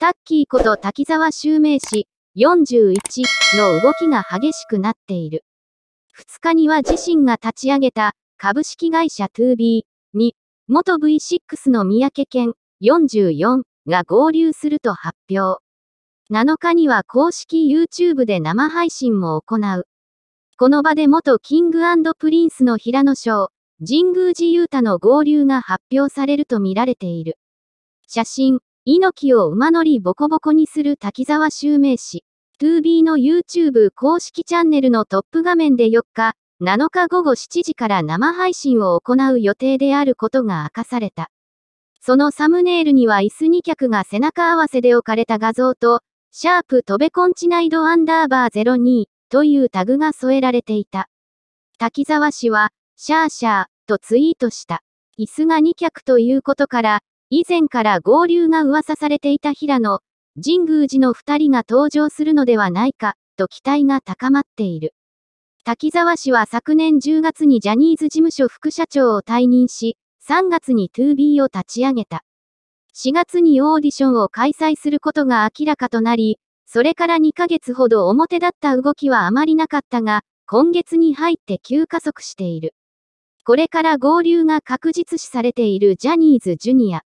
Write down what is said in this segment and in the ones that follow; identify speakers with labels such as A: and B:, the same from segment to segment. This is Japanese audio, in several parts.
A: タッキーこと滝沢襲名氏41の動きが激しくなっている。2日には自身が立ち上げた株式会社 2B に元 V6 の三宅健44が合流すると発表。7日には公式 YouTube で生配信も行う。この場で元キングプリンスの平野翔、神宮寺雄太の合流が発表されるとみられている。写真、猪木を馬乗りボコボコにする滝沢襲名氏。2B の YouTube 公式チャンネルのトップ画面で4日、7日午後7時から生配信を行う予定であることが明かされた。そのサムネイルには椅子2脚が背中合わせで置かれた画像と、シャープ飛べコンチナイドアンダーバー02というタグが添えられていた。滝沢氏は、シャーシャーとツイートした。椅子が2脚ということから、以前から合流が噂されていた平野、神宮寺の二人が登場するのではないか、と期待が高まっている。滝沢氏は昨年10月にジャニーズ事務所副社長を退任し、3月に 2B を立ち上げた。4月にオーディションを開催することが明らかとなり、それから2ヶ月ほど表だった動きはあまりなかったが、今月に入って急加速している。これから合流が確実視されているジャニーズジュニア。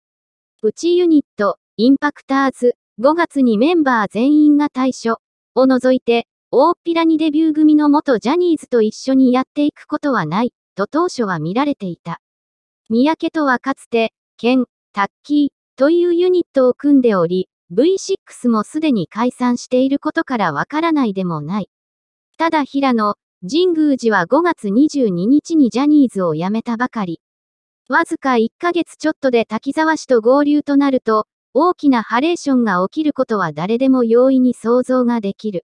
A: プチユニット、インパクターズ、5月にメンバー全員が退所を除いて、大っぴらにデビュー組の元ジャニーズと一緒にやっていくことはない、と当初は見られていた。三宅とはかつて、ケン、タッキーというユニットを組んでおり、V6 もすでに解散していることからわからないでもない。ただ平野、神宮寺は5月22日にジャニーズを辞めたばかり。わずか1ヶ月ちょっとで滝沢氏と合流となると、大きなハレーションが起きることは誰でも容易に想像ができる。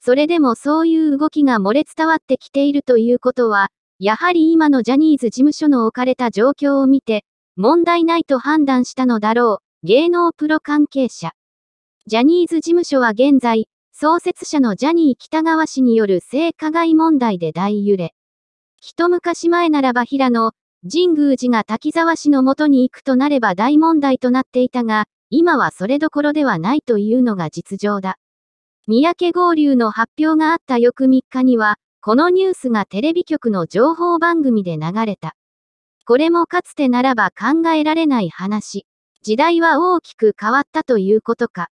A: それでもそういう動きが漏れ伝わってきているということは、やはり今のジャニーズ事務所の置かれた状況を見て、問題ないと判断したのだろう、芸能プロ関係者。ジャニーズ事務所は現在、創設者のジャニー北川氏による性加害問題で大揺れ。一昔前ならば平野、神宮寺が滝沢氏のもとに行くとなれば大問題となっていたが、今はそれどころではないというのが実情だ。三宅合流の発表があった翌3日には、このニュースがテレビ局の情報番組で流れた。これもかつてならば考えられない話。時代は大きく変わったということか。